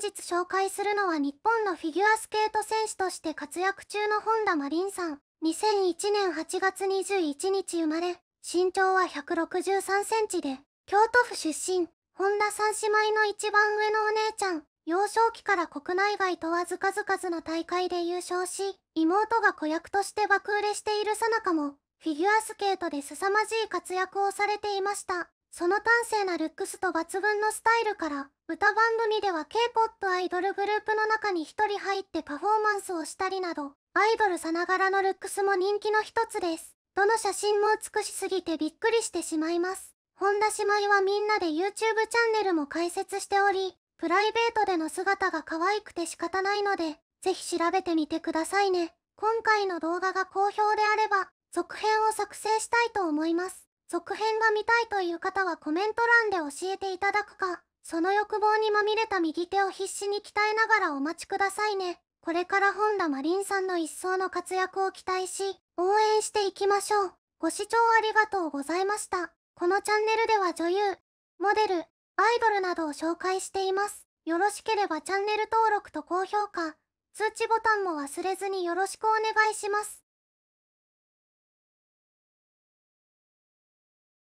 本日紹介するのは日本のフィギュアスケート選手として活躍中の本田真凛さん。2001年8月21日生まれ、身長は163センチで、京都府出身、本田三姉妹の一番上のお姉ちゃん。幼少期から国内外問わず数々の大会で優勝し、妹が子役として爆売れしているさなかも、フィギュアスケートで凄まじい活躍をされていました。その端正なルックスと抜群のスタイルから、歌番組では K-POP アイドルグループの中に1人入ってパフォーマンスをしたりなど、アイドルさながらのルックスも人気の一つです。どの写真も美しすぎてびっくりしてしまいます。本田姉妹はみんなで YouTube チャンネルも開設しており、プライベートでの姿が可愛くて仕方ないので、ぜひ調べてみてくださいね。今回の動画が好評であれば、続編を作成したいと思います。続編が見たいという方はコメント欄で教えていただくか、その欲望にまみれた右手を必死に鍛えながらお待ちくださいね。これから本田マリンさんの一層の活躍を期待し、応援していきましょう。ご視聴ありがとうございました。このチャンネルでは女優、モデル、アイドルなどを紹介しています。よろしければチャンネル登録と高評価、通知ボタンも忘れずによろしくお願いします。